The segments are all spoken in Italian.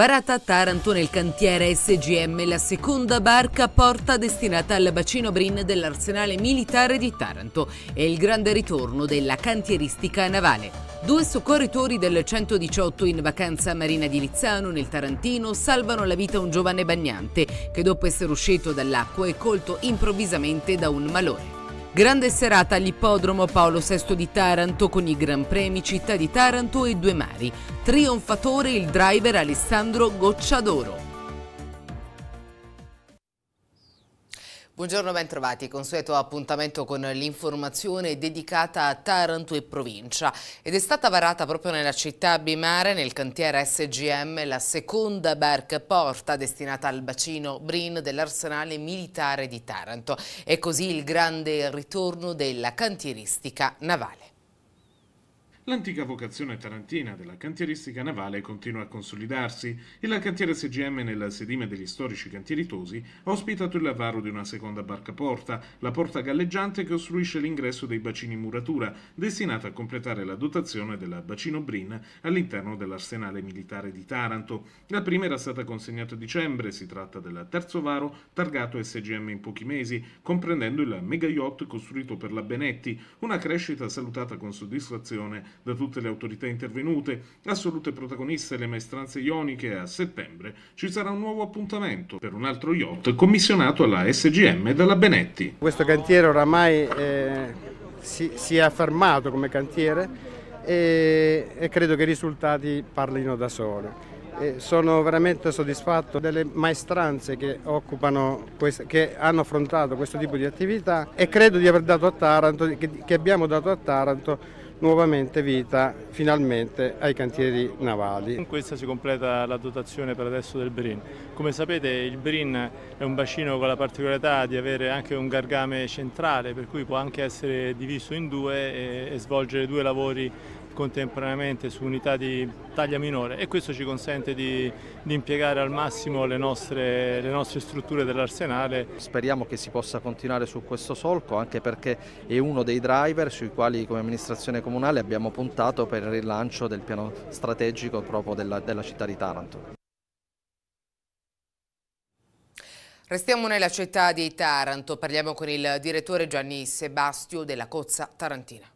Barata Taranto nel cantiere SGM, la seconda barca porta destinata al bacino Brin dell'arsenale militare di Taranto e il grande ritorno della cantieristica navale. Due soccorritori del 118 in vacanza a Marina di Lizzano nel Tarantino salvano la vita a un giovane bagnante che dopo essere uscito dall'acqua è colto improvvisamente da un malore. Grande serata all'ippodromo Paolo VI di Taranto con i Gran Premi Città di Taranto e Due Mari. Trionfatore il driver Alessandro Gocciadoro. Buongiorno, bentrovati. Consueto appuntamento con l'informazione dedicata a Taranto e provincia. Ed è stata varata proprio nella città Bimare, nel cantiere SGM, la seconda barca porta destinata al bacino Brin dell'arsenale militare di Taranto. E così il grande ritorno della cantieristica navale. L'antica vocazione tarantina della cantieristica navale continua a consolidarsi e la cantiera CGM nel sedime degli storici cantieri tosi ha ospitato il lavaro di una seconda barca porta, la porta galleggiante che costruisce l'ingresso dei bacini muratura, destinata a completare la dotazione del bacino Brin all'interno dell'arsenale militare di Taranto. La prima era stata consegnata a dicembre, si tratta del terzo varo targato SGM in pochi mesi, comprendendo il mega yacht costruito per la Benetti, una crescita salutata con soddisfazione da tutte le autorità intervenute, assolute protagoniste le maestranze ioniche a settembre ci sarà un nuovo appuntamento per un altro yacht commissionato alla SGM dalla Benetti. Questo cantiere oramai eh, si, si, è affermato come cantiere e, e credo che i risultati parlino da soli sono veramente soddisfatto delle maestranze che, queste, che, hanno affrontato questo tipo di attività e credo di aver dato a Taranto, che abbiamo dato a Taranto nuovamente vita finalmente ai cantieri navali. Con questa si completa la dotazione per adesso del Brin. Come sapete il Brin è un bacino con la particolarità di avere anche un gargame centrale per cui può anche essere diviso in due e, e svolgere due lavori contemporaneamente su unità di taglia minore e questo ci consente di, di impiegare al massimo le nostre, le nostre strutture dell'arsenale. Speriamo che si possa continuare su questo solco anche perché è uno dei driver sui quali come amministrazione comunale abbiamo puntato per il rilancio del piano strategico proprio della, della città di Taranto. Restiamo nella città di Taranto, parliamo con il direttore Gianni Sebastio della Cozza Tarantina.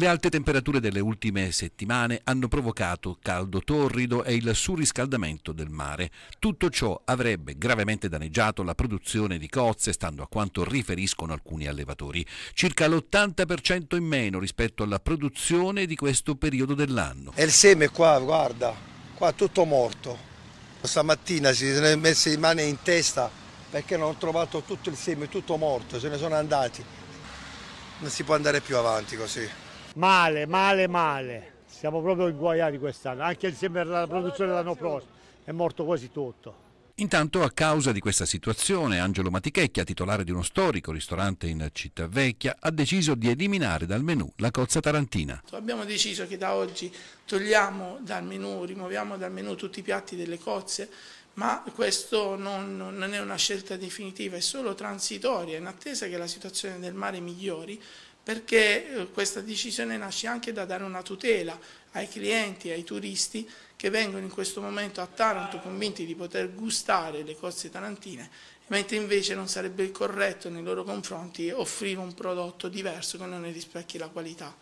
Le alte temperature delle ultime settimane hanno provocato caldo torrido e il surriscaldamento del mare. Tutto ciò avrebbe gravemente danneggiato la produzione di cozze, stando a quanto riferiscono alcuni allevatori. Circa l'80% in meno rispetto alla produzione di questo periodo dell'anno. E il seme qua, guarda, qua tutto morto. Stamattina si sono messi le mani in testa perché non ho trovato tutto il seme, tutto morto, se ne sono andati. Non si può andare più avanti così. Male, male, male. Siamo proprio inguaiati quest'anno, anche insieme alla produzione dell'anno prossimo è morto quasi tutto. Intanto a causa di questa situazione Angelo Matichecchia, titolare di uno storico ristorante in Città Vecchia, ha deciso di eliminare dal menù la cozza tarantina. Abbiamo deciso che da oggi togliamo dal menù, rimuoviamo dal menù tutti i piatti delle cozze, ma questo non, non è una scelta definitiva, è solo transitoria, in attesa che la situazione del mare migliori perché eh, questa decisione nasce anche da dare una tutela ai clienti e ai turisti che vengono in questo momento a Taranto convinti di poter gustare le cozze tarantine, mentre invece non sarebbe corretto nei loro confronti offrire un prodotto diverso che non ne rispecchi la qualità.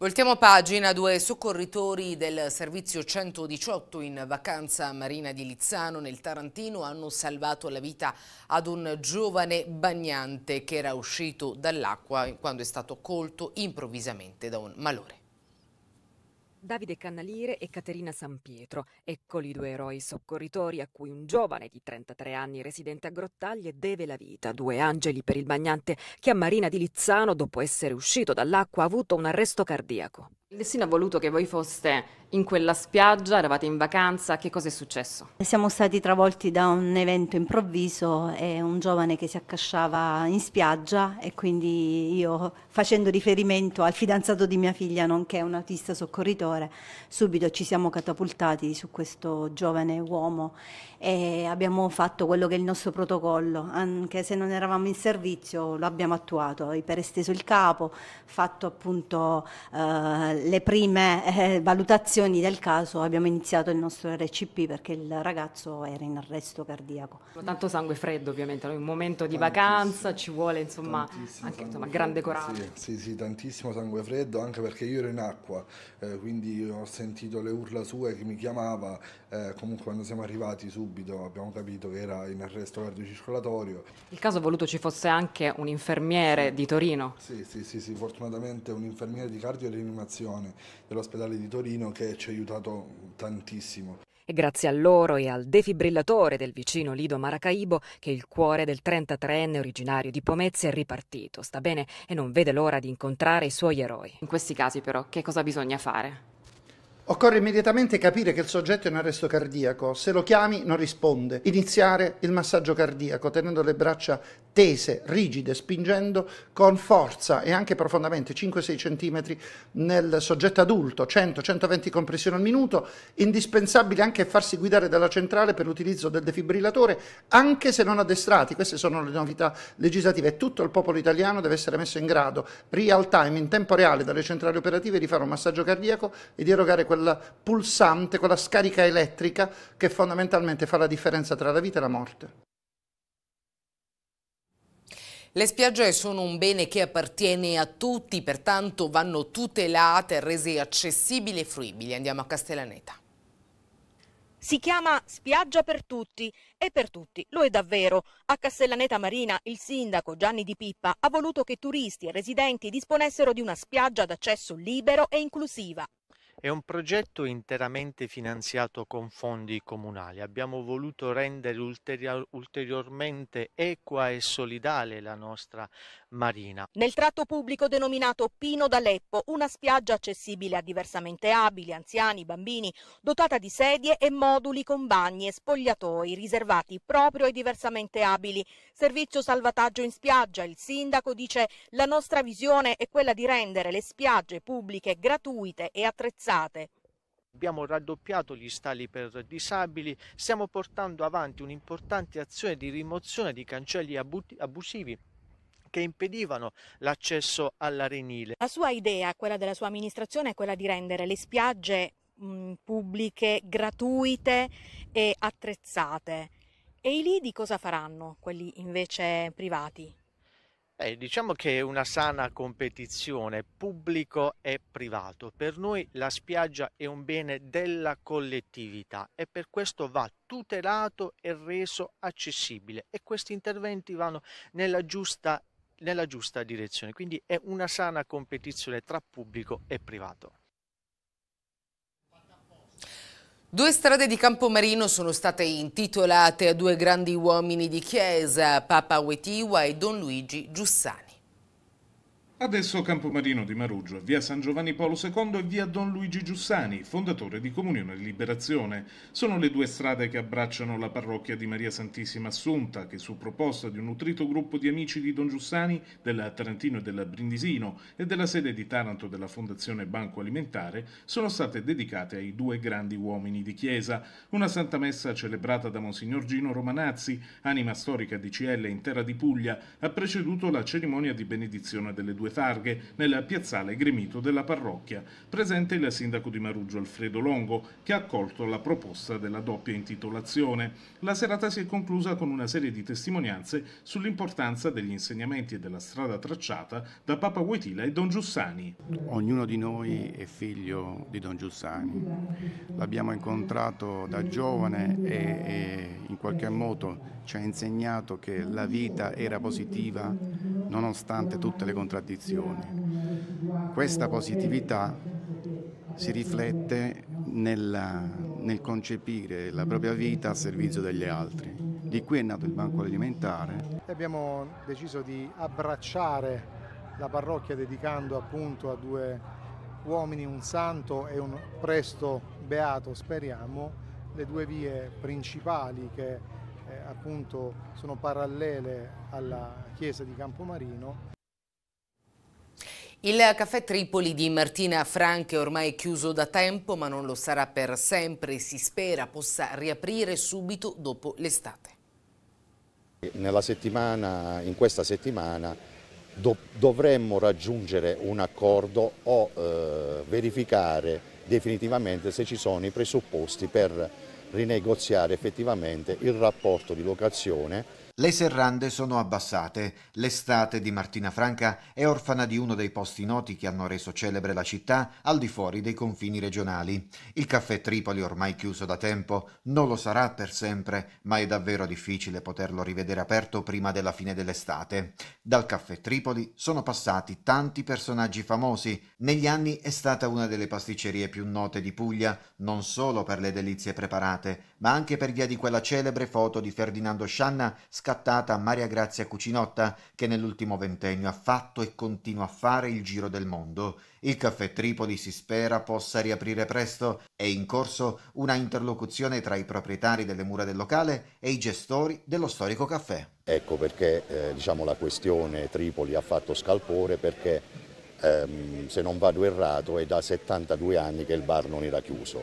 Voltiamo pagina, due soccorritori del servizio 118 in vacanza a Marina di Lizzano nel Tarantino hanno salvato la vita ad un giovane bagnante che era uscito dall'acqua quando è stato colto improvvisamente da un malore. Davide Cannaliere e Caterina San Pietro. Eccoli due eroi soccorritori a cui un giovane di 33 anni residente a Grottaglie deve la vita, due angeli per il bagnante che a Marina di Lizzano, dopo essere uscito dall'acqua, ha avuto un arresto cardiaco. Il destino ha voluto che voi foste in quella spiaggia, eravate in vacanza, che cosa è successo? Siamo stati travolti da un evento improvviso e un giovane che si accasciava in spiaggia e quindi io facendo riferimento al fidanzato di mia figlia, nonché un autista soccorritore, subito ci siamo catapultati su questo giovane uomo e abbiamo fatto quello che è il nostro protocollo, anche se non eravamo in servizio lo abbiamo attuato, iperesteso il capo, fatto appunto eh, le prime eh, valutazioni del caso, abbiamo iniziato il nostro RCP perché il ragazzo era in arresto cardiaco. Tanto sangue freddo ovviamente, in un momento di tantissimo, vacanza ci vuole insomma anche insomma, grande coraggio. Sì, sì, sì, tantissimo sangue freddo anche perché io ero in acqua, eh, quindi ho sentito le urla sue che mi chiamava, eh, comunque quando siamo arrivati su subito, abbiamo capito che era in arresto cardiocircolatorio. Il caso voluto ci fosse anche un infermiere di Torino. Sì, sì, sì, sì fortunatamente un infermiere di cardiorinimazione dell'ospedale di Torino che ci ha aiutato tantissimo. E grazie a loro e al defibrillatore del vicino Lido Maracaibo che il cuore del 33enne originario di Pomezia è ripartito, sta bene e non vede l'ora di incontrare i suoi eroi. In questi casi però che cosa bisogna fare? Occorre immediatamente capire che il soggetto è in arresto cardiaco, se lo chiami non risponde. Iniziare il massaggio cardiaco tenendo le braccia tese, rigide, spingendo con forza e anche profondamente 5-6 cm nel soggetto adulto, 100-120 compressioni al minuto, indispensabile anche farsi guidare dalla centrale per l'utilizzo del defibrillatore, anche se non addestrati. Queste sono le novità legislative. Tutto il popolo italiano deve essere messo in grado, real time, in tempo reale, dalle centrali operative di fare un massaggio cardiaco e di erogare quella quel pulsante, quella scarica elettrica che fondamentalmente fa la differenza tra la vita e la morte. Le spiagge sono un bene che appartiene a tutti, pertanto vanno tutelate rese accessibili e fruibili. Andiamo a Castellaneta. Si chiama Spiaggia per tutti e per tutti lo è davvero. A Castellaneta Marina il sindaco Gianni Di Pippa ha voluto che turisti e residenti disponessero di una spiaggia d'accesso libero e inclusiva, è un progetto interamente finanziato con fondi comunali. Abbiamo voluto rendere ulterior ulteriormente equa e solidale la nostra marina. Nel tratto pubblico denominato Pino d'Aleppo, una spiaggia accessibile a diversamente abili, anziani, bambini, dotata di sedie e moduli con bagni e spogliatoi riservati proprio ai diversamente abili. Servizio salvataggio in spiaggia. Il sindaco dice la nostra visione è quella di rendere le spiagge pubbliche gratuite e attrezzate tassate. Abbiamo raddoppiato gli stalli per disabili, stiamo portando avanti un'importante azione di rimozione di cancelli abusivi che impedivano l'accesso all'arenile. La sua idea, quella della sua amministrazione, è quella di rendere le spiagge mh, pubbliche gratuite e attrezzate. E i lidi cosa faranno, quelli invece privati? Eh, diciamo che è una sana competizione pubblico e privato. Per noi la spiaggia è un bene della collettività e per questo va tutelato e reso accessibile e questi interventi vanno nella giusta, nella giusta direzione. Quindi è una sana competizione tra pubblico e privato. Due strade di Campomarino sono state intitolate a due grandi uomini di chiesa, Papa Wetiwa e Don Luigi Giussani. Adesso Campomarino di Maruggio, via San Giovanni Polo II e via Don Luigi Giussani, fondatore di Comunione e Liberazione. Sono le due strade che abbracciano la parrocchia di Maria Santissima Assunta, che su proposta di un nutrito gruppo di amici di Don Giussani, della Tarantino e della Brindisino e della sede di Taranto della Fondazione Banco Alimentare, sono state dedicate ai due grandi uomini di Chiesa. Una santa messa celebrata da Monsignor Gino Romanazzi, anima storica di CL in terra di Puglia, ha preceduto la cerimonia di benedizione delle due due targhe nel piazzale gremito della parrocchia. Presente il sindaco di Maruggio Alfredo Longo che ha accolto la proposta della doppia intitolazione. La serata si è conclusa con una serie di testimonianze sull'importanza degli insegnamenti e della strada tracciata da Papa Wojtyla e Don Giussani. Ognuno di noi è figlio di Don Giussani. L'abbiamo incontrato da giovane e, e in qualche modo ci ha insegnato che la vita era positiva nonostante tutte le contraddizioni. Questa positività si riflette nella, nel concepire la propria vita a servizio degli altri. Di qui è nato il Banco Alimentare. Abbiamo deciso di abbracciare la parrocchia dedicando appunto a due uomini, un santo e un presto beato, speriamo, le due vie principali che eh, appunto sono parallele alla chiesa di Campomarino. Il caffè Tripoli di Martina Franche è ormai chiuso da tempo ma non lo sarà per sempre e si spera possa riaprire subito dopo l'estate. Settimana, in questa settimana do, dovremmo raggiungere un accordo o eh, verificare definitivamente se ci sono i presupposti per rinegoziare effettivamente il rapporto di locazione le serrande sono abbassate, l'estate di Martina Franca è orfana di uno dei posti noti che hanno reso celebre la città al di fuori dei confini regionali. Il caffè Tripoli ormai chiuso da tempo non lo sarà per sempre, ma è davvero difficile poterlo rivedere aperto prima della fine dell'estate. Dal caffè Tripoli sono passati tanti personaggi famosi. Negli anni è stata una delle pasticcerie più note di Puglia, non solo per le delizie preparate, ma anche per via di quella celebre foto di Ferdinando Scianna scattata Maria Grazia Cucinotta che nell'ultimo ventennio ha fatto e continua a fare il giro del mondo. Il caffè Tripoli si spera possa riaprire presto. È in corso una interlocuzione tra i proprietari delle mura del locale e i gestori dello storico caffè. Ecco perché eh, diciamo, la questione Tripoli ha fatto scalpore perché ehm, se non vado errato è da 72 anni che il bar non era chiuso.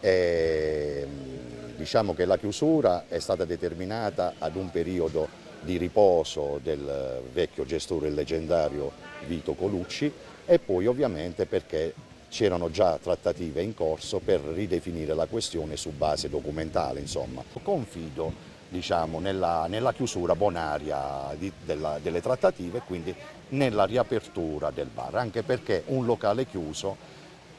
E, ehm, Diciamo che la chiusura è stata determinata ad un periodo di riposo del vecchio gestore leggendario Vito Colucci e poi ovviamente perché c'erano già trattative in corso per ridefinire la questione su base documentale. Insomma. Confido diciamo, nella, nella, chiusura bonaria di, della, delle trattative e quindi nella riapertura del bar, anche perché un locale chiuso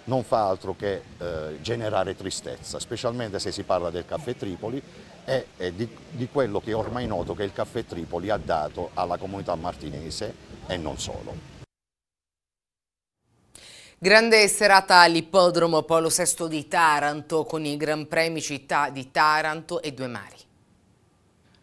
non fa altro che eh, generare tristezza, specialmente se si parla del caffè Tripoli e, e di, di, quello che è ormai noto che il caffè Tripoli ha dato alla comunità martinese e non solo. Grande serata all'ippodromo Polo VI di Taranto con i Gran Premi Città di Taranto e Due Mari.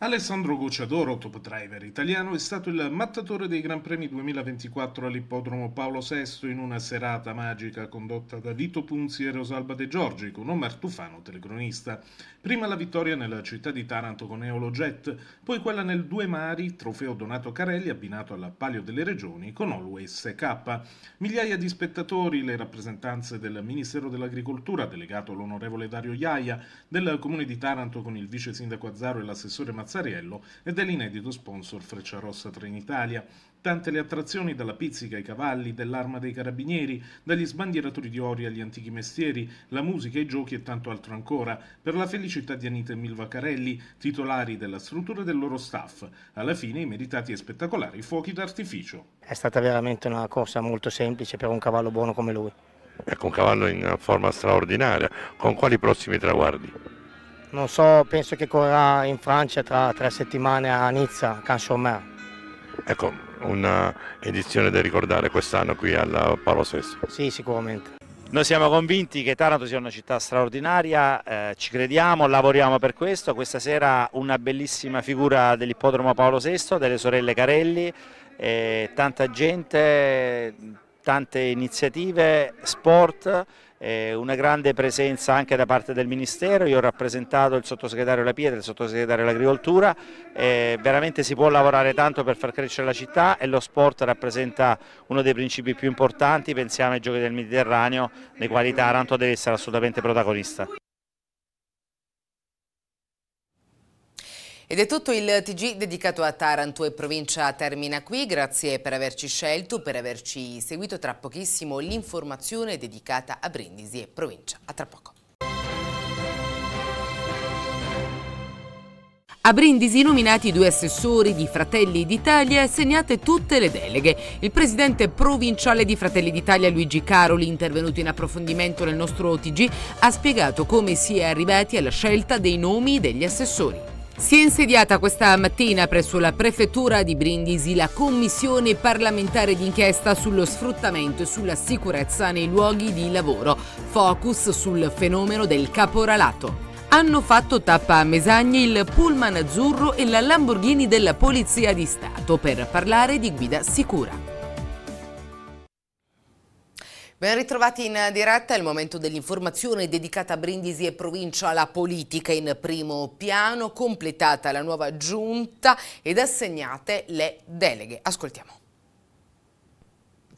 Alessandro Gocciadoro, top driver italiano, è stato il mattatore dei Gran Premi 2024 all'ippodromo Paolo VI in una serata magica condotta da Vito Punzi e Rosalba De Giorgi con Omar Tufano, telecronista. Prima la vittoria nella città di Taranto con Eolo Jet, poi quella nel Due Mari, trofeo Donato Carelli abbinato alla Palio delle Regioni con Always K. Migliaia di spettatori, le rappresentanze del Ministero dell'Agricoltura, delegato l'onorevole Dario Iaia, del Comune di Taranto con il vice sindaco Azzaro e l'assessore Mazzoni, Mazzariello e dell'inedito sponsor Frecciarossa Trenitalia. Tante le attrazioni dalla pizzica ai cavalli, dell'arma dei carabinieri, dagli sbandieratori di ori agli antichi mestieri, la musica, i giochi e tanto altro ancora, per la felicità di Anita e Milva Carelli, titolari della struttura e del loro staff. Alla fine i meritati e spettacolari fuochi d'artificio. È stata veramente una corsa molto semplice per un cavallo buono come lui. Ecco, un cavallo in forma straordinaria. Con quali prossimi traguardi? non so, penso che correrà in Francia tra tre settimane a Nizza, Cansomer. Ecco, un'edizione da ricordare quest'anno qui al Paolo Sesso. Sì, sicuramente. Noi siamo convinti che Taranto sia una città straordinaria, eh, ci crediamo, lavoriamo per questo. Questa sera una bellissima figura dell'ippodromo Paolo VI, delle sorelle Carelli, eh, tanta gente, tante iniziative, sport eh, una grande presenza anche da parte del Ministero, io ho rappresentato il sottosegretario La Pietra, il sottosegretario dell'Agricoltura, eh, veramente si può lavorare tanto per far crescere la città e lo sport rappresenta uno dei principi più importanti, pensiamo ai giochi del Mediterraneo nei quali Taranto deve essere assolutamente protagonista. Ed è tutto il TG dedicato a Taranto e provincia termina qui. Grazie per averci scelto, per averci seguito. Tra pochissimo l'informazione dedicata a Brindisi e provincia. A tra poco. A Brindisi nominati due assessori di Fratelli d'Italia e assegnate tutte le deleghe. Il presidente provinciale di Fratelli d'Italia Luigi Caroli, intervenuto in approfondimento nel nostro OTG, ha spiegato come si è arrivati alla scelta dei nomi degli assessori. Si è insediata questa mattina presso la prefettura di Brindisi la commissione parlamentare d'inchiesta sullo sfruttamento e sulla sicurezza nei luoghi di lavoro, focus sul fenomeno del caporalato. Hanno fatto tappa a Mesagne il pullman azzurro e la Lamborghini della Polizia di Stato per parlare di guida sicura. Ben ritrovati in diretta, è il momento dell'informazione dedicata a Brindisi e provincia alla politica in primo piano, completata la nuova giunta ed assegnate le deleghe. Ascoltiamo.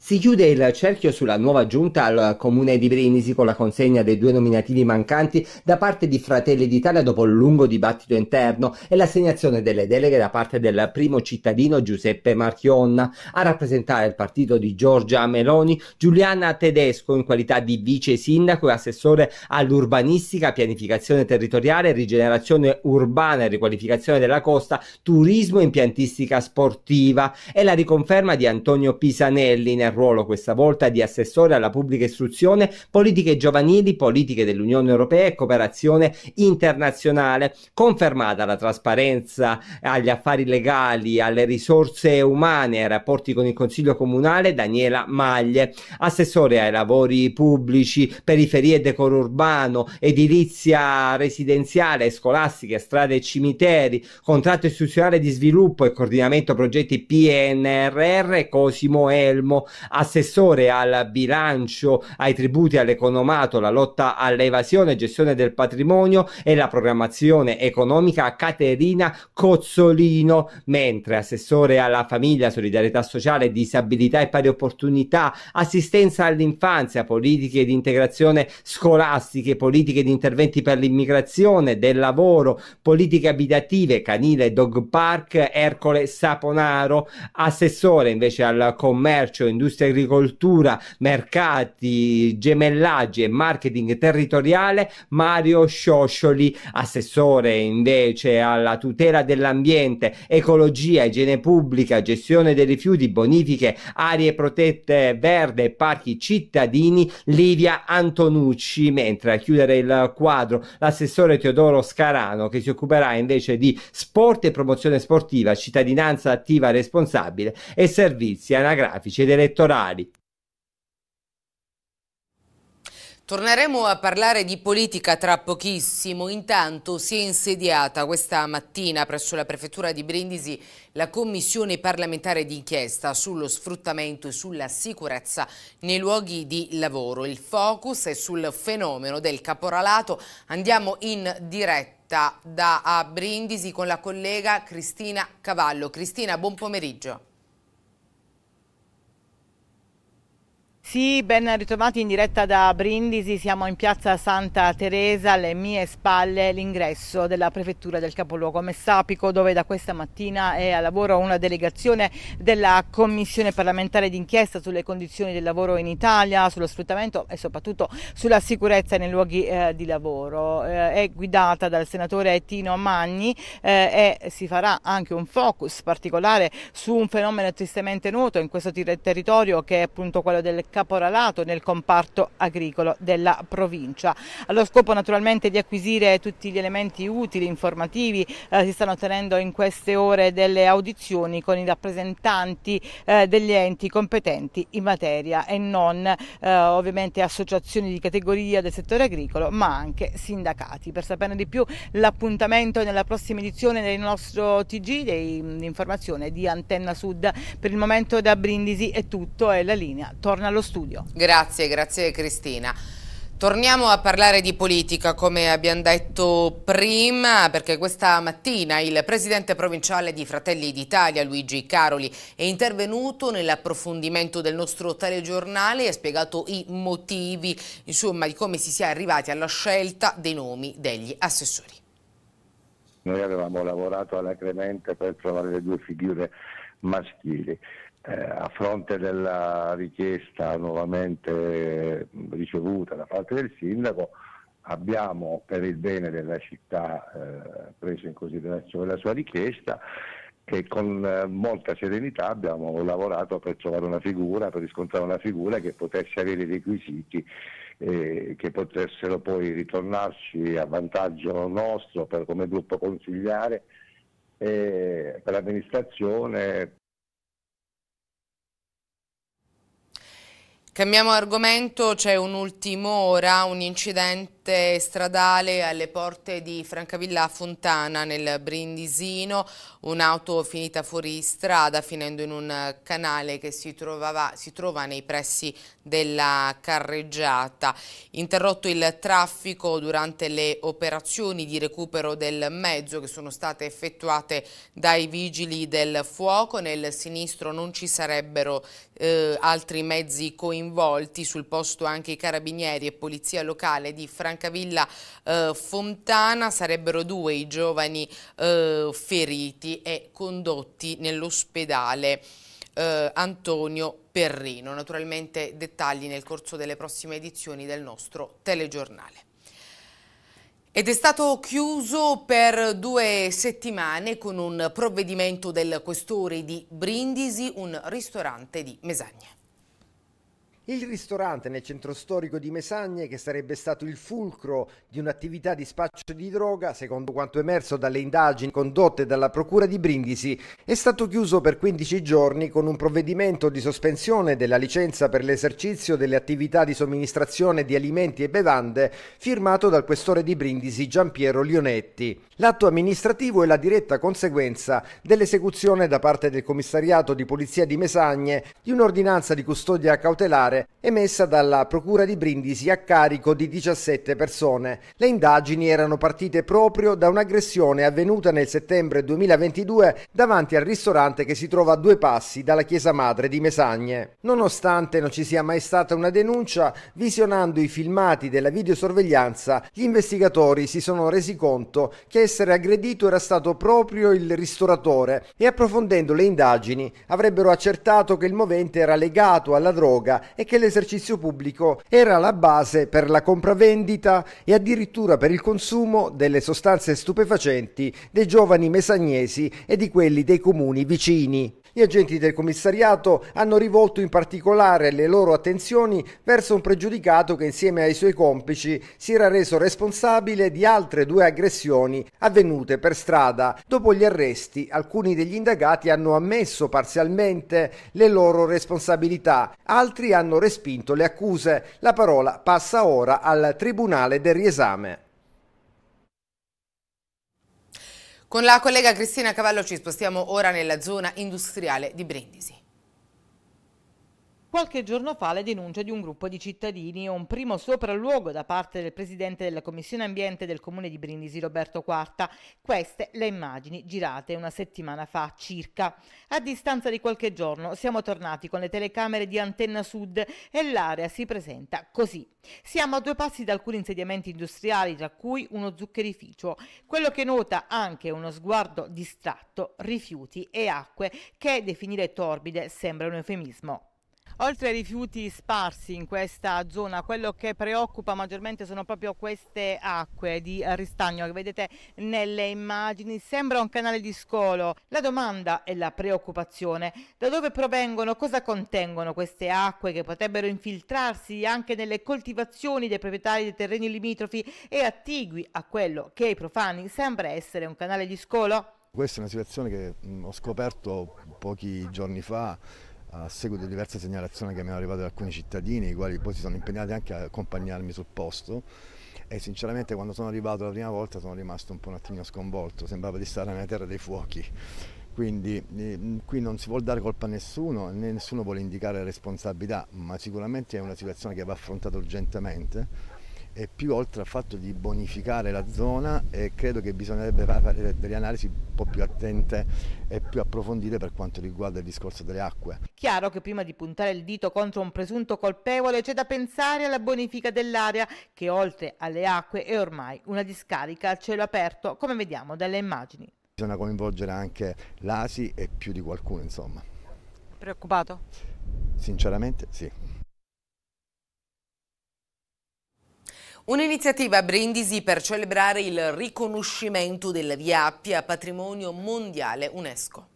Si chiude il cerchio sulla nuova giunta al comune di Brinisi con la consegna dei due nominativi mancanti da parte di Fratelli d'Italia dopo il lungo dibattito interno e l'assegnazione delle deleghe da parte del primo cittadino Giuseppe Marchionna a rappresentare il partito di Giorgia Meloni, Giuliana Tedesco in qualità di vice sindaco e assessore all'urbanistica, pianificazione territoriale, rigenerazione urbana e riqualificazione della costa, turismo e impiantistica sportiva e la riconferma di Antonio Pisanelli il ruolo questa volta di assessore alla pubblica istruzione, politiche giovanili, politiche dell'Unione Europea e cooperazione internazionale, confermata la trasparenza agli affari legali, alle risorse umane e ai rapporti con il Consiglio Comunale, Daniela Maglie, assessore ai lavori pubblici, periferie e decoro urbano, edilizia residenziale, scolastica, strade e cimiteri, contratto istituzionale di sviluppo e coordinamento progetti PNRR, Cosimo Elmo, assessore al bilancio, ai tributi, all'economato, la lotta all'evasione, gestione del patrimonio e la programmazione economica Caterina Cozzolino, mentre assessore alla famiglia, solidarietà sociale, disabilità e pari opportunità, assistenza all'infanzia, politiche di integrazione scolastiche, politiche di interventi per l'immigrazione, del lavoro, politiche abitative, canile, dog park, Ercole Saponaro, assessore invece al commercio, industria industria, agricoltura, mercati, gemellaggi e marketing territoriale, Mario Scioscioli, assessore invece alla tutela dell'ambiente, ecologia, igiene pubblica, gestione dei rifiuti, bonifiche, aree protette verde e parchi cittadini, Livia Antonucci, mentre a chiudere il quadro l'assessore Teodoro Scarano che si occuperà invece di sport e promozione sportiva, cittadinanza attiva responsabile e servizi anagrafici ed elettorali elettorali. Torneremo a parlare di politica tra pochissimo. Intanto si è insediata questa mattina presso la prefettura di Brindisi la commissione parlamentare d'inchiesta sullo sfruttamento e sulla sicurezza nei luoghi di lavoro. Il focus è sul fenomeno del caporalato. Andiamo in diretta da Brindisi con la collega Cristina Cavallo. Cristina, buon pomeriggio. Sì, ben ritrovati in diretta da Brindisi, siamo in piazza Santa Teresa, alle mie spalle l'ingresso della prefettura del capoluogo Messapico dove da questa mattina è a lavoro una delegazione della commissione parlamentare d'inchiesta sulle condizioni del lavoro in Italia, sullo sfruttamento e soprattutto sulla sicurezza nei luoghi eh, di lavoro. Eh, è guidata dal senatore Tino Magni eh, e si farà anche un focus particolare su un fenomeno tristemente noto in questo ter territorio che è appunto quello del capoluogo caporalato nel comparto agricolo della provincia. Allo scopo naturalmente di acquisire tutti gli elementi utili, informativi, eh, si stanno tenendo in queste ore delle audizioni con i rappresentanti eh, degli enti competenti in materia e non eh, ovviamente associazioni di categoria del settore agricolo ma anche sindacati. Per saperne di più l'appuntamento nella prossima edizione del nostro TG di informazione di Antenna Sud. Per il momento da Brindisi è tutto e la linea torna allo studio studio. Grazie, grazie Cristina. Torniamo a parlare di politica, come abbiamo detto prima, perché questa mattina il presidente provinciale di Fratelli d'Italia, Luigi Caroli, è intervenuto nell'approfondimento del nostro telegiornale e ha spiegato i motivi, insomma, di come si sia arrivati alla scelta dei nomi degli assessori. Noi avevamo lavorato alacremente per trovare le due figure maschili eh, a fronte della richiesta nuovamente ricevuta da parte del sindaco, abbiamo per il bene della città eh, preso in considerazione la sua richiesta e con eh, molta serenità abbiamo lavorato per trovare una figura, per riscontrare una figura che potesse avere i requisiti eh, che potessero poi ritornarci a vantaggio nostro per, come gruppo consigliare, eh, per l'amministrazione, Cambiamo argomento, c'è un'ultima ora, un incidente lite stradale alle porte di Francavilla Fontana nel Brindisino, un'auto finita fuori strada finendo in un canale che si, trovava, si trova nei pressi della carreggiata. Interrotto il traffico durante le operazioni di recupero del mezzo che sono state effettuate dai vigili del fuoco, nel sinistro non ci sarebbero eh, altri mezzi coinvolti, sul posto anche i carabinieri e polizia locale di Francavilla Francavilla eh, Fontana, sarebbero due i giovani eh, feriti e condotti nell'ospedale eh, Antonio Perrino. Naturalmente dettagli nel corso delle prossime edizioni del nostro telegiornale. Ed è stato chiuso per due settimane con un provvedimento del questore di Brindisi, un ristorante di Mesagne. Il ristorante nel centro storico di Mesagne, che sarebbe stato il fulcro di un'attività di spaccio di droga, secondo quanto emerso dalle indagini condotte dalla Procura di Brindisi, è stato chiuso per 15 giorni con un provvedimento di sospensione della licenza per l'esercizio delle attività di somministrazione di alimenti e bevande firmato dal questore di Brindisi Giampiero Lionetti. L'atto amministrativo è la diretta conseguenza dell'esecuzione da parte del commissariato di polizia di Mesagne di un'ordinanza di custodia cautelare emessa dalla procura di Brindisi a carico di 17 persone. Le indagini erano partite proprio da un'aggressione avvenuta nel settembre 2022 davanti al ristorante che si trova a due passi dalla chiesa madre di Mesagne. Nonostante non ci sia mai stata una denuncia, visionando i filmati della videosorveglianza, gli investigatori si sono resi conto che è essere aggredito era stato proprio il ristoratore e approfondendo le indagini avrebbero accertato che il movente era legato alla droga e che l'esercizio pubblico era la base per la compravendita e addirittura per il consumo delle sostanze stupefacenti dei giovani mesagnesi e di quelli dei comuni vicini. Gli agenti del commissariato hanno rivolto in particolare le loro attenzioni verso un pregiudicato che insieme ai suoi complici si era reso responsabile di altre due aggressioni avvenute per strada. Dopo gli arresti alcuni degli indagati hanno ammesso parzialmente le loro responsabilità, altri hanno respinto le accuse. La parola passa ora al Tribunale del riesame. Con la collega Cristina Cavallo ci spostiamo ora nella zona industriale di Brindisi. Qualche giorno fa le denunce di un gruppo di cittadini e un primo sopralluogo da parte del presidente della Commissione Ambiente del Comune di Brindisi, Roberto Quarta. Queste le immagini girate una settimana fa circa. A distanza di qualche giorno siamo tornati con le telecamere di Antenna Sud e l'area si presenta così. Siamo a due passi da alcuni insediamenti industriali, tra cui uno zuccherificio. Quello che nota anche uno sguardo distratto, rifiuti e acque che definire torbide sembra un eufemismo. Oltre ai rifiuti sparsi in questa zona, quello che preoccupa maggiormente sono proprio queste acque di ristagno che vedete nelle immagini. Sembra un canale di scolo. La domanda e la preoccupazione, da dove provengono, cosa contengono queste acque che potrebbero infiltrarsi anche nelle coltivazioni dei proprietari dei terreni limitrofi e attigui a quello che ai profani sembra essere un canale di scolo? Questa è una situazione che ho scoperto pochi giorni fa a seguito di diverse segnalazioni che mi hanno arrivato da alcuni cittadini, i quali poi si sono impegnati anche a accompagnarmi sul posto e sinceramente quando sono arrivato la prima volta sono rimasto un po' un attimino sconvolto, sembrava di stare nella terra dei fuochi. Quindi eh, mm, qui non si vuole dare colpa a nessuno, né nessuno vuole indicare responsabilità, ma sicuramente è una situazione che va affrontata urgentemente e più oltre al fatto di bonificare la zona e credo che bisognerebbe fare delle analisi un po' più attente e più approfondite per quanto riguarda il discorso delle acque. Chiaro che prima di puntare il dito contro un presunto colpevole c'è da pensare alla bonifica dell'area che oltre alle acque è ormai una discarica a cielo aperto come vediamo dalle immagini. Bisogna coinvolgere anche l'ASI e più di qualcuno insomma. Preoccupato? Sinceramente sì. Un'iniziativa a Brindisi per celebrare il riconoscimento della Via Appia patrimonio mondiale UNESCO.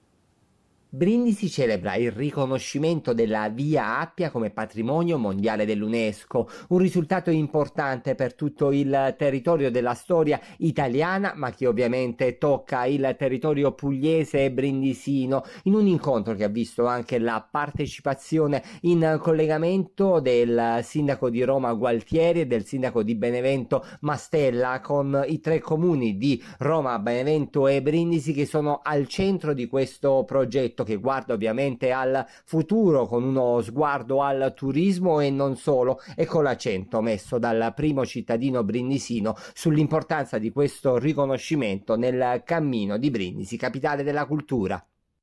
Brindisi celebra il riconoscimento della Via Appia come patrimonio mondiale dell'UNESCO, un risultato importante per tutto il territorio della storia italiana, ma che ovviamente tocca il territorio pugliese e brindisino, in un incontro che ha visto anche la partecipazione in collegamento del sindaco di Roma Gualtieri e del sindaco di Benevento Mastella con i tre comuni di Roma, Benevento e Brindisi che sono al centro di questo progetto che guarda ovviamente al futuro con uno sguardo al turismo e non solo e con l'accento messo dal primo cittadino brindisino sull'importanza di questo riconoscimento nel cammino di Brindisi, capitale della cultura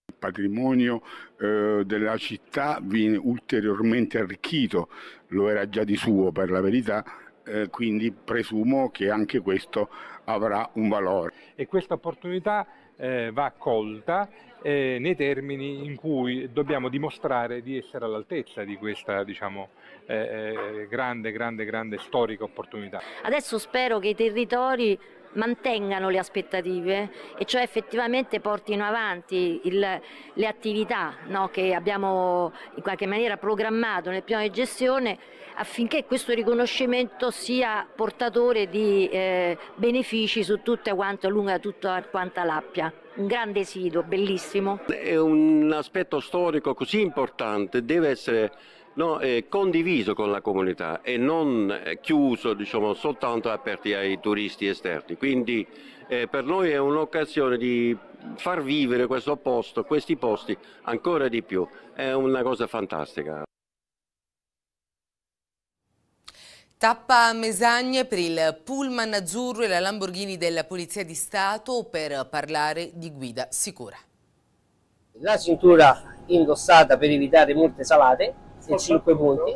Il patrimonio eh, della città viene ulteriormente arricchito, lo era già di suo per la verità, eh, quindi presumo che anche questo avrà un valore. E questa opportunità eh, va colta eh, nei termini in cui dobbiamo dimostrare di essere all'altezza di questa diciamo, eh, eh, grande, grande, grande storica opportunità. Adesso spero che i territori mantengano le aspettative e cioè effettivamente portino avanti il, le attività no, che abbiamo in qualche maniera programmato nel piano di gestione affinché questo riconoscimento sia portatore di eh, benefici su tutta quanta, lunga tutta quanta l'appia un grande sito, bellissimo. È un aspetto storico così importante, deve essere no, eh, condiviso con la comunità e non eh, chiuso diciamo, soltanto aperto ai turisti esterni. Quindi eh, per noi è un'occasione di far vivere questo posto, questi posti ancora di più. È una cosa fantastica. Tappa a Mesagne per il pullman azzurro e la Lamborghini della Polizia di Stato per parlare di guida sicura. La cintura indossata per evitare molte salate, 5 punti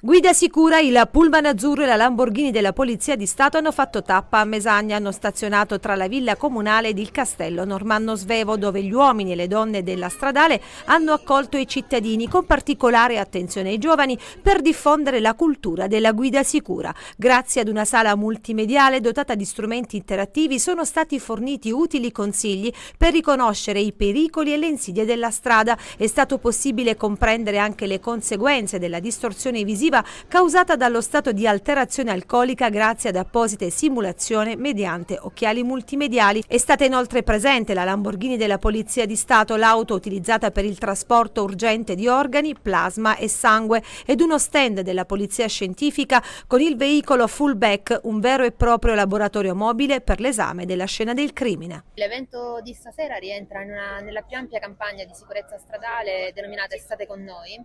Guida sicura, il pullman azzurro e la Lamborghini della Polizia di Stato hanno fatto tappa a Mesagna, hanno stazionato tra la villa comunale ed il castello Normanno Svevo, dove gli uomini e le donne della stradale hanno accolto i cittadini, con particolare attenzione ai giovani, per diffondere la cultura della guida sicura. Grazie ad una sala multimediale dotata di strumenti interattivi sono stati forniti utili consigli per riconoscere i pericoli e le insidie della strada. È stato possibile comprendere anche le conseguenze della distorsione visiva positiva causata dallo stato di alterazione alcolica grazie ad apposite simulazioni mediante occhiali multimediali. È stata inoltre presente la Lamborghini della Polizia di Stato, l'auto utilizzata per il trasporto urgente di organi, plasma e sangue ed uno stand della Polizia Scientifica con il veicolo Fullback, un vero e proprio laboratorio mobile per l'esame della scena del crimine. L'evento di stasera rientra una, nella più ampia campagna di sicurezza stradale denominata Estate con noi,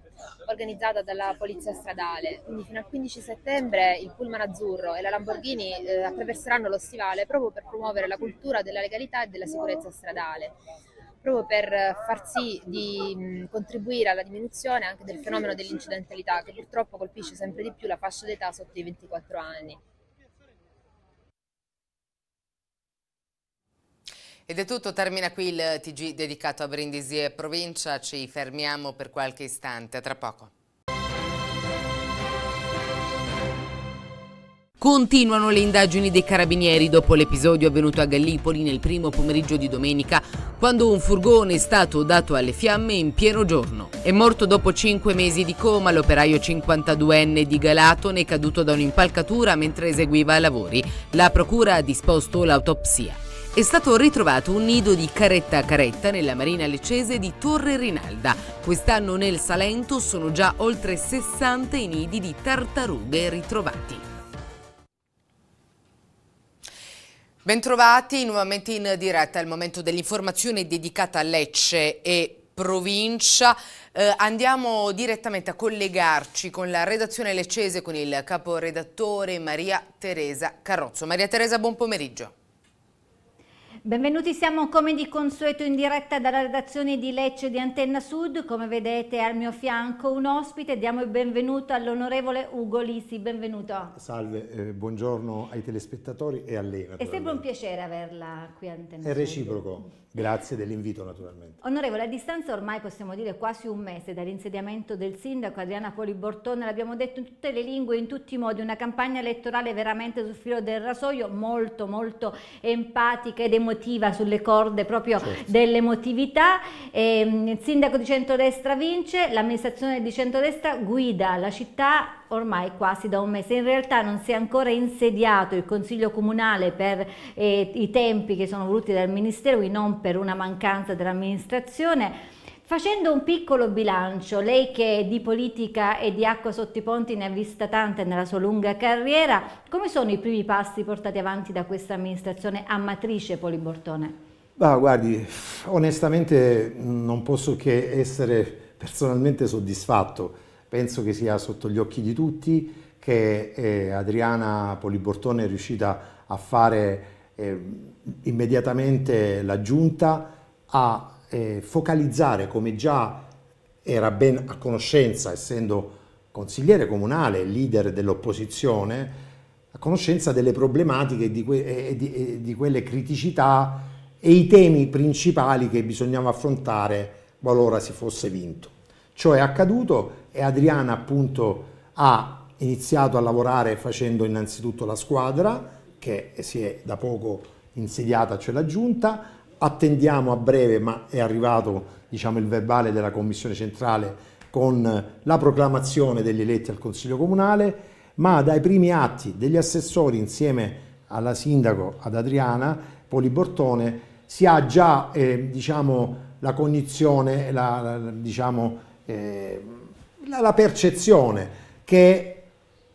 organizzata dalla Polizia Stradale stivale, quindi fino al 15 settembre il Pullman Azzurro e la Lamborghini eh, attraverseranno lo stivale proprio per promuovere la cultura della legalità e della sicurezza stradale proprio per far sì di contribuire alla diminuzione anche del fenomeno dell'incidentalità che purtroppo colpisce sempre di più la fascia d'età sotto i 24 anni. Ed è tutto, termina qui il TG dedicato a Brindisi e provincia, ci fermiamo per qualche istante, a tra poco. Continuano le indagini dei carabinieri dopo l'episodio avvenuto a Gallipoli nel primo pomeriggio di domenica, quando un furgone è stato dato alle fiamme in pieno giorno. È morto dopo 5 mesi di coma l'operaio 52enne di Galatone caduto da un'impalcatura mentre eseguiva lavori. La procura ha disposto l'autopsia. È stato ritrovato un nido di caretta a caretta nella marina leccese di Torre Rinalda. Quest'anno nel Salento sono già oltre 60 i nidi di tartarughe ritrovati. Bentrovati nuovamente in diretta, è il momento dell'informazione dedicata a Lecce e provincia. Eh, andiamo direttamente a collegarci con la redazione leccese, con il caporedattore Maria Teresa Carrozzo. Maria Teresa, buon pomeriggio. Benvenuti, siamo come di consueto in diretta dalla redazione di Lecce di Antenna Sud. Come vedete al mio fianco un ospite, diamo il benvenuto all'onorevole Ugo Lisi, benvenuto. Salve, eh, buongiorno ai telespettatori e a lei. È sempre un piacere averla qui a Antenna È Sud. È reciproco. Grazie dell'invito naturalmente. Onorevole, a distanza ormai possiamo dire quasi un mese dall'insediamento del sindaco Adriana Poli Bortone, l'abbiamo detto in tutte le lingue, in tutti i modi, una campagna elettorale veramente sul filo del rasoio, molto molto empatica ed emotiva sulle corde proprio certo. dell'emotività. Ehm, il sindaco di centrodestra vince, l'amministrazione di centrodestra guida la città ormai quasi da un mese. In realtà non si è ancora insediato il Consiglio Comunale per eh, i tempi che sono voluti dal Ministero, quindi non per una mancanza dell'amministrazione. Facendo un piccolo bilancio, lei che di politica e di acqua sotto i ponti ne ha vista tante nella sua lunga carriera, come sono i primi passi portati avanti da questa amministrazione a matrice Polibortone? Bah, guardi, onestamente non posso che essere personalmente soddisfatto penso che sia sotto gli occhi di tutti che eh, Adriana Polibortone è riuscita a fare eh, immediatamente la giunta a eh, focalizzare come già era ben a conoscenza essendo consigliere comunale, leader dell'opposizione, a conoscenza delle problematiche e di, que e di, e di quelle criticità e i temi principali che bisognava affrontare qualora si fosse vinto. Ciò è accaduto e Adriana appunto ha iniziato a lavorare facendo innanzitutto la squadra che si è da poco insediata, cioè la giunta, attendiamo a breve, ma è arrivato diciamo, il verbale della Commissione Centrale con la proclamazione degli eletti al Consiglio Comunale, ma dai primi atti degli assessori insieme alla Sindaco, ad Adriana Bortone, si ha già eh, diciamo, la cognizione, la, la, diciamo, eh, la percezione che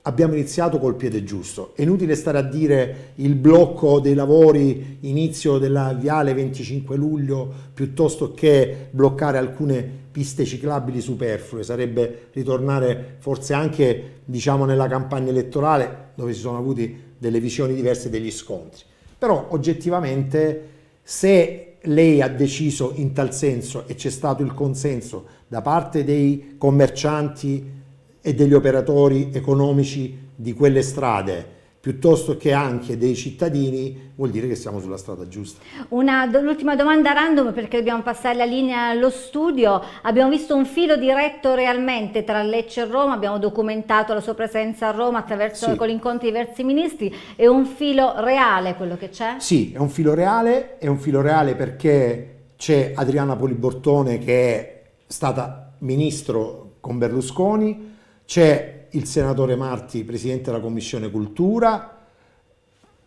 abbiamo iniziato col piede giusto. È inutile stare a dire il blocco dei lavori, inizio della viale 25 luglio, piuttosto che bloccare alcune piste ciclabili superflue, sarebbe ritornare forse anche diciamo, nella campagna elettorale dove si sono avuti delle visioni diverse degli scontri. Però oggettivamente se lei ha deciso in tal senso e c'è stato il consenso da parte dei commercianti e degli operatori economici di quelle strade piuttosto che anche dei cittadini, vuol dire che siamo sulla strada giusta. Una L'ultima domanda random perché dobbiamo passare la linea allo studio. Abbiamo visto un filo diretto realmente tra Lecce e Roma, abbiamo documentato la sua presenza a Roma attraverso sì. con l'incontro di diversi ministri. È un filo reale quello che c'è? Sì, è un filo reale, è un filo reale perché c'è Adriana Polibortone che è stata ministro con Berlusconi, c'è il senatore Marti, presidente della Commissione Cultura.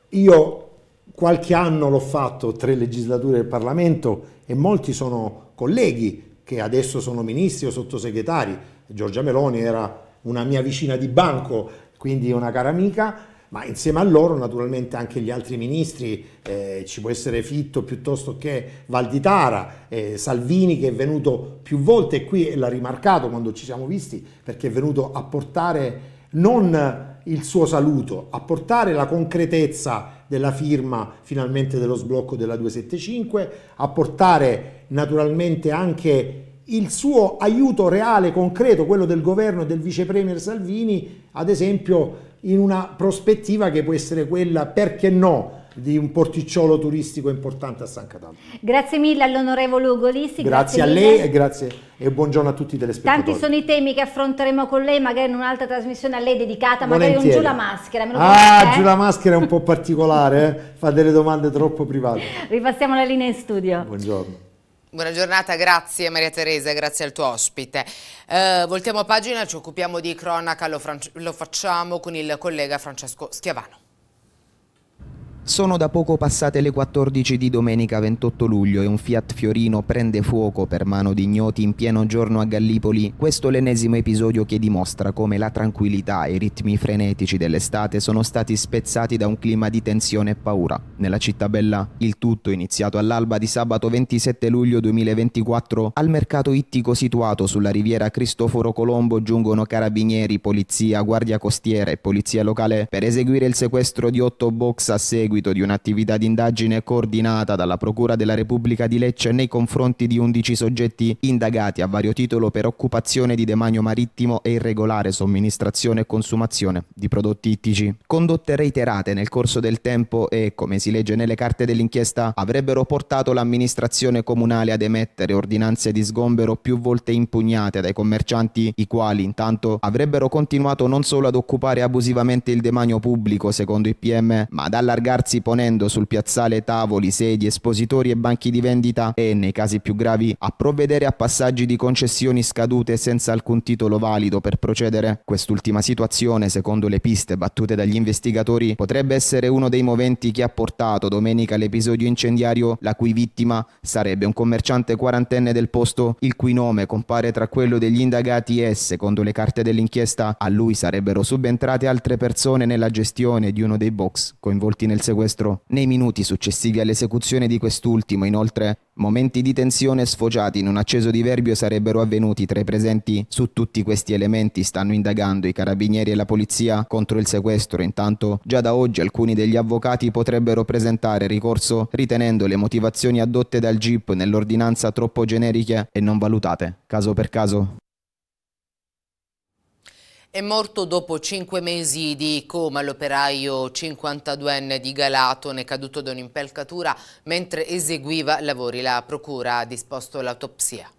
Io qualche anno l'ho fatto, tre legislature del Parlamento e molti sono colleghi che adesso sono ministri o sottosegretari. Giorgia Meloni era una mia vicina di banco, quindi una cara amica ma insieme a loro naturalmente anche gli altri ministri, eh, ci può essere Fitto piuttosto che Valditara, eh, Salvini che è venuto più volte qui e l'ha rimarcato quando ci siamo visti perché è venuto a portare non il suo saluto, a portare la concretezza della firma finalmente dello sblocco della 275, a portare naturalmente anche il suo aiuto reale, concreto, quello del governo e del vice premier Salvini, ad esempio in una prospettiva che può essere quella, perché no, di un porticciolo turistico importante a San Catano. Grazie mille all'onorevole Ugolissi. Grazie, grazie a lei e grazie e buongiorno a tutti i telespettatori. Tanti sono i temi che affronteremo con lei, magari in un'altra trasmissione a lei dedicata, Volentieri. magari un giù la maschera. ah, eh? giù la maschera è un po' particolare, eh? fa delle domande troppo private. Ripassiamo la linea in studio. Buongiorno. Buona giornata, grazie Maria Teresa, grazie al tuo ospite. Eh, voltiamo pagina, ci occupiamo di cronaca, lo, lo facciamo con il collega Francesco Schiavano. Sono da poco passate le 14 di domenica 28 luglio e un Fiat Fiorino prende fuoco per mano di ignoti in pieno giorno a Gallipoli. Questo è l'ennesimo episodio che dimostra come la tranquillità e i ritmi frenetici dell'estate sono stati spezzati da un clima di tensione e paura. Nella città bella, il tutto iniziato all'alba di sabato 27 luglio 2024 al mercato ittico situato sulla riviera Cristoforo Colombo giungono carabinieri, polizia, guardia costiera e polizia locale per eseguire il sequestro di otto box a seguito seguito di un'attività di indagine coordinata dalla Procura della Repubblica di Lecce nei confronti di 11 soggetti indagati a vario titolo per occupazione di demanio marittimo e irregolare somministrazione e consumazione di prodotti ittici. Condotte reiterate nel corso del tempo e, come si legge nelle carte dell'inchiesta, avrebbero portato l'amministrazione comunale ad emettere ordinanze di sgombero più volte impugnate dai commercianti, i quali intanto avrebbero continuato non solo ad occupare abusivamente il demanio pubblico, secondo il PM, ma ad allargare ritirarsi ponendo sul piazzale tavoli, sedie, espositori e banchi di vendita e, nei casi più gravi, a provvedere a passaggi di concessioni scadute senza alcun titolo valido per procedere. Quest'ultima situazione, secondo le piste battute dagli investigatori, potrebbe essere uno dei moventi che ha portato domenica l'episodio incendiario, la cui vittima sarebbe un commerciante quarantenne del posto, il cui nome compare tra quello degli indagati e, secondo le carte dell'inchiesta, a lui sarebbero subentrate altre persone nella gestione di uno dei box coinvolti nel servizio sequestro nei minuti successivi all'esecuzione di quest'ultimo. Inoltre, momenti di tensione sfociati in un acceso diverbio sarebbero avvenuti tra i presenti su tutti questi elementi. Stanno indagando i carabinieri e la polizia contro il sequestro. Intanto, già da oggi alcuni degli avvocati potrebbero presentare ricorso ritenendo le motivazioni adotte dal GIP nell'ordinanza troppo generiche e non valutate caso per caso. È morto dopo cinque mesi di coma l'operaio 52enne di Galatone caduto da un'impelcatura mentre eseguiva lavori. La procura ha disposto l'autopsia.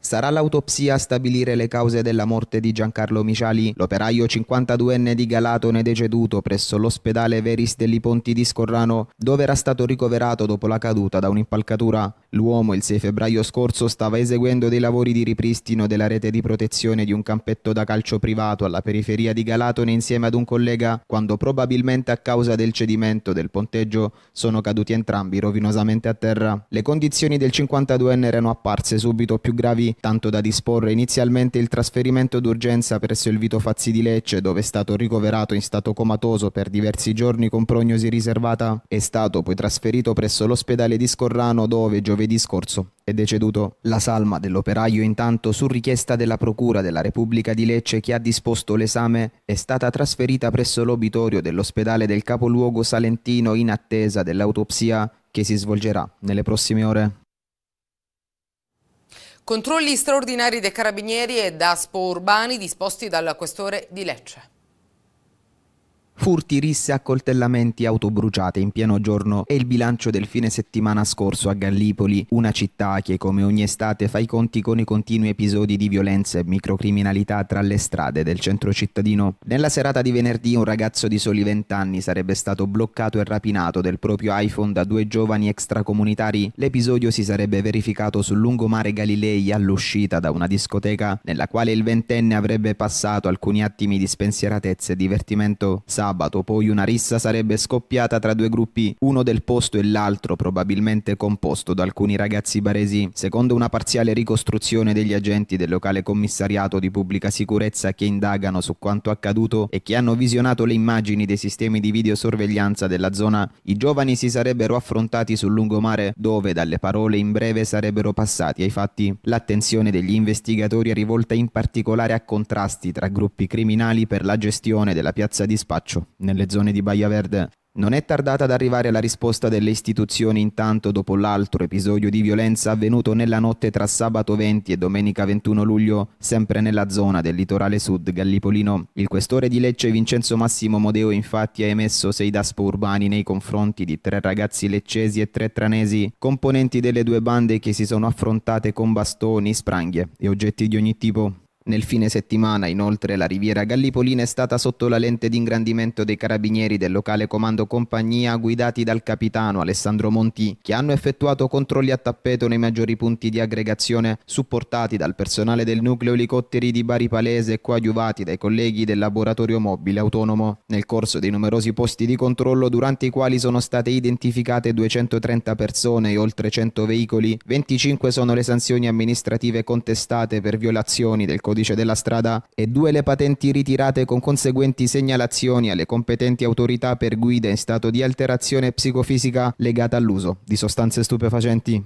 Sarà l'autopsia a stabilire le cause della morte di Giancarlo Miciali, l'operaio 52enne di Galatone deceduto presso l'ospedale Veris degli Ponti di Scorrano, dove era stato ricoverato dopo la caduta da un'impalcatura. L'uomo il 6 febbraio scorso stava eseguendo dei lavori di ripristino della rete di protezione di un campetto da calcio privato alla periferia di Galatone insieme ad un collega quando probabilmente a causa del cedimento del ponteggio sono caduti entrambi rovinosamente a terra. Le condizioni del 52enne erano apparse subito più gravi, tanto da disporre inizialmente il trasferimento d'urgenza presso il Vito Fazzi di Lecce dove è stato ricoverato in stato comatoso per diversi giorni con prognosi riservata. È stato poi trasferito presso l'ospedale di Scorrano dove giovedì giovedì scorso è deceduto. La salma dell'operaio, intanto, su richiesta della Procura della Repubblica di Lecce che ha disposto l'esame, è stata trasferita presso l'obitorio dell'ospedale del capoluogo salentino in attesa dell'autopsia che si svolgerà nelle prossime ore. Controlli straordinari dei carabinieri e da Urbani disposti dal questore di Lecce. Furti, risse, accoltellamenti, auto bruciate in pieno giorno e il bilancio del fine settimana scorso a Gallipoli, una città che come ogni estate fa i conti con i continui episodi di violenza e microcriminalità tra le strade del centro cittadino. Nella serata di venerdì un ragazzo di soli 20 anni sarebbe stato bloccato e rapinato del proprio iPhone da due giovani extracomunitari. L'episodio si sarebbe verificato sul lungomare Galilei all'uscita da una discoteca nella quale il ventenne avrebbe passato alcuni attimi di spensieratezza e divertimento. Sa sabato, poi una rissa sarebbe scoppiata tra due gruppi, uno del posto e l'altro, probabilmente composto da alcuni ragazzi baresi. Secondo una parziale ricostruzione degli agenti del locale commissariato di pubblica sicurezza che indagano su quanto accaduto e che hanno visionato le immagini dei sistemi di videosorveglianza della zona, i giovani si sarebbero affrontati sul lungomare dove dalle parole in breve sarebbero passati ai fatti. L'attenzione degli investigatori è rivolta in particolare a contrasti tra gruppi criminali per la gestione della piazza di spaccio Boccaccio, nelle zone di Baia Verde. Non è tardata ad arrivare la risposta delle istituzioni intanto dopo l'altro episodio di violenza avvenuto nella notte tra sabato 20 e domenica 21 luglio, sempre nella zona del litorale sud gallipolino. Il questore di Lecce Vincenzo Massimo Modeo infatti ha emesso sei daspo urbani nei confronti di tre ragazzi leccesi e tre tranesi, componenti delle due bande che si sono affrontate con bastoni, spranghie e oggetti di ogni tipo. Nel fine settimana, inoltre, la riviera Gallipolina è stata sotto la lente d'ingrandimento dei carabinieri del locale comando compagnia guidati dal capitano Alessandro Monti, che hanno effettuato controlli a tappeto nei maggiori punti di aggregazione, supportati dal personale del nucleo elicotteri di Bari Palese e coadiuvati dai colleghi del laboratorio mobile autonomo. Nel corso dei numerosi posti di controllo, durante i quali sono state identificate 230 persone e oltre 100 veicoli, 25 sono le sanzioni amministrative contestate per violazioni del codice codice della strada e due le patenti ritirate con conseguenti segnalazioni alle competenti autorità per guida in stato di alterazione psicofisica legata all'uso di sostanze stupefacenti.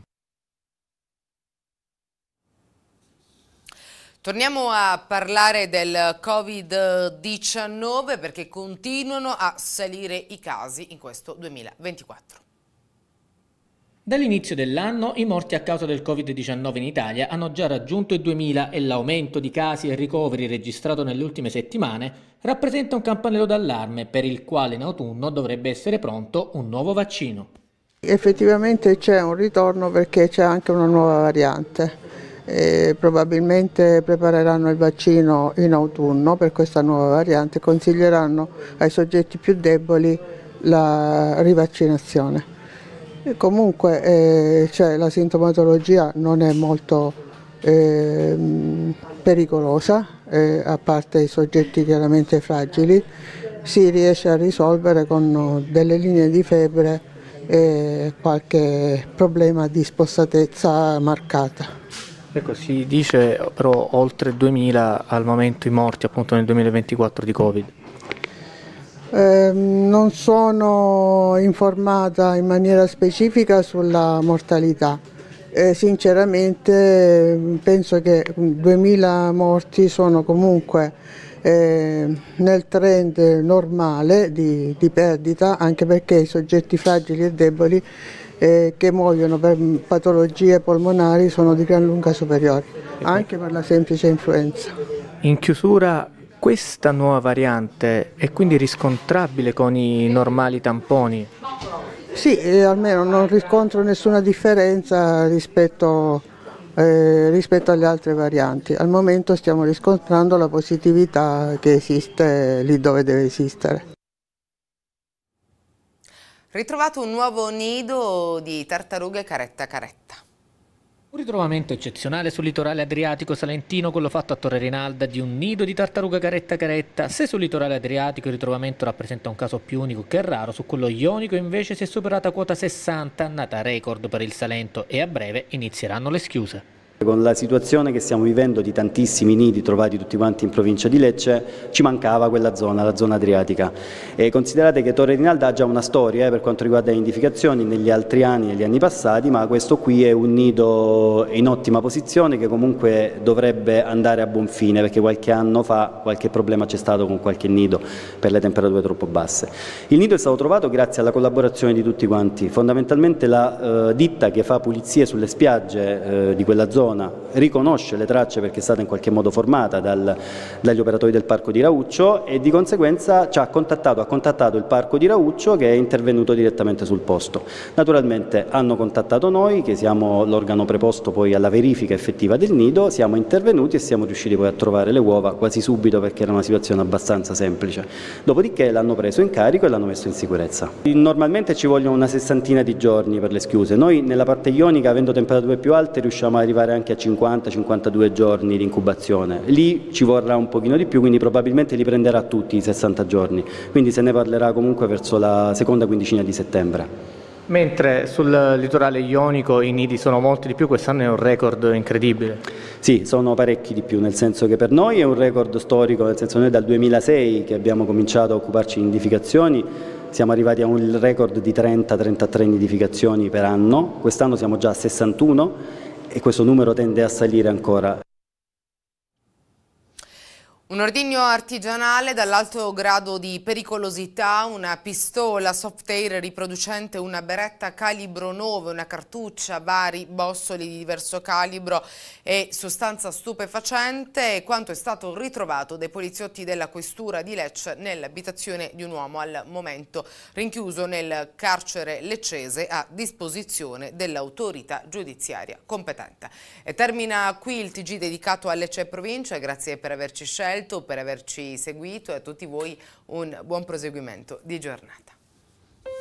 Torniamo a parlare del Covid-19 perché continuano a salire i casi in questo 2024. Dall'inizio dell'anno i morti a causa del Covid-19 in Italia hanno già raggiunto i 2000 e l'aumento di casi e ricoveri registrato nelle ultime settimane rappresenta un campanello d'allarme per il quale in autunno dovrebbe essere pronto un nuovo vaccino. Effettivamente c'è un ritorno perché c'è anche una nuova variante. E probabilmente prepareranno il vaccino in autunno per questa nuova variante e consiglieranno ai soggetti più deboli la rivaccinazione. E comunque eh, cioè, la sintomatologia non è molto eh, pericolosa, eh, a parte i soggetti chiaramente fragili, si riesce a risolvere con delle linee di febbre e qualche problema di spostatezza marcata. Ecco, si dice però oltre 2000 al momento i morti appunto nel 2024 di Covid. Ehm, non sono informata in maniera specifica sulla mortalità. Eh, sinceramente ehm, penso che 2000 morti sono comunque eh, nel trend normale di, di, perdita, anche perché i soggetti fragili e deboli eh, che muoiono per patologie polmonari sono di gran lunga superiori, anche per la semplice influenza. In chiusura questa nuova variante è quindi riscontrabile con i normali tamponi? Sì, eh, almeno non riscontro nessuna differenza rispetto, eh, rispetto, alle altre varianti. Al momento stiamo riscontrando la positività che esiste lì dove deve esistere. Ritrovato un nuovo nido di tartarughe caretta caretta. Un ritrovamento eccezionale sul litorale adriatico salentino, quello fatto a Torre Rinalda di un nido di tartaruga caretta caretta. Se sul litorale adriatico il ritrovamento rappresenta un caso più unico che raro, su quello ionico invece si è superata quota 60, nata record per il Salento e a breve inizieranno le schiuse. Con la situazione che stiamo vivendo di tantissimi nidi trovati tutti quanti in provincia di Lecce, ci mancava quella zona, la zona adriatica. E considerate che Torre Rinalda ha già una storia eh, per quanto riguarda le nidificazioni negli altri anni, negli anni passati, ma questo qui è un nido in ottima posizione che comunque dovrebbe andare a buon fine, perché qualche anno fa qualche problema c'è stato con qualche nido per le temperature troppo basse. Il nido è stato trovato grazie alla collaborazione di tutti quanti, fondamentalmente la eh, ditta che fa pulizie sulle spiagge eh, di quella zona, zona riconosce le tracce perché è stata in qualche modo formata dal, dagli operatori del parco di Rauccio e di conseguenza ci ha contattato, ha contattato il parco di Rauccio che è intervenuto direttamente sul posto. Naturalmente hanno contattato noi che siamo l'organo preposto poi alla verifica effettiva del nido, siamo intervenuti e siamo riusciti poi a trovare le uova quasi subito perché era una situazione abbastanza semplice. Dopodiché l'hanno preso in carico e l'hanno messo in sicurezza. Normalmente ci vogliono una sessantina di giorni per le schiuse, noi nella parte ionica avendo temperature più alte riusciamo ad arrivare anche anche a 50-52 giorni di incubazione. Lì ci vorrà un pochino di più, quindi probabilmente li prenderà tutti i 60 giorni, quindi se ne parlerà comunque verso la seconda quindicina di settembre. Mentre sul litorale ionico i nidi sono molti di più, quest'anno è un record incredibile. Sì, sono parecchi di più, nel senso che per noi è un record storico, nel senso che noi dal 2006 che abbiamo cominciato a occuparci di nidificazioni siamo arrivati a un record di 30-33 nidificazioni per anno, quest'anno siamo già a 61 e questo numero tende a salire ancora. Un ordigno artigianale dall'alto grado di pericolosità, una pistola soft air riproducente una beretta calibro 9, una cartuccia, vari bossoli di diverso calibro e sostanza stupefacente, e quanto è stato ritrovato dai poliziotti della questura di Lecce nell'abitazione di un uomo al momento rinchiuso nel carcere leccese a disposizione dell'autorità giudiziaria competente. E termina qui il TG dedicato a Lecce e provincia, grazie per averci scelto Alto per averci seguito e a tutti voi un buon proseguimento di giornata.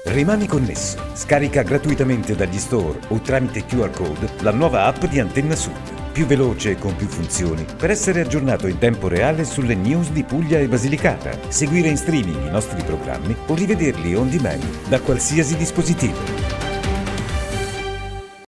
Rimani connesso. Scarica gratuitamente dagli store o tramite QR code la nuova app di Antenna Sud. Più veloce e con più funzioni per essere aggiornato in tempo reale sulle news di Puglia e Basilicata, seguire in streaming i nostri programmi o rivederli on demand da qualsiasi dispositivo.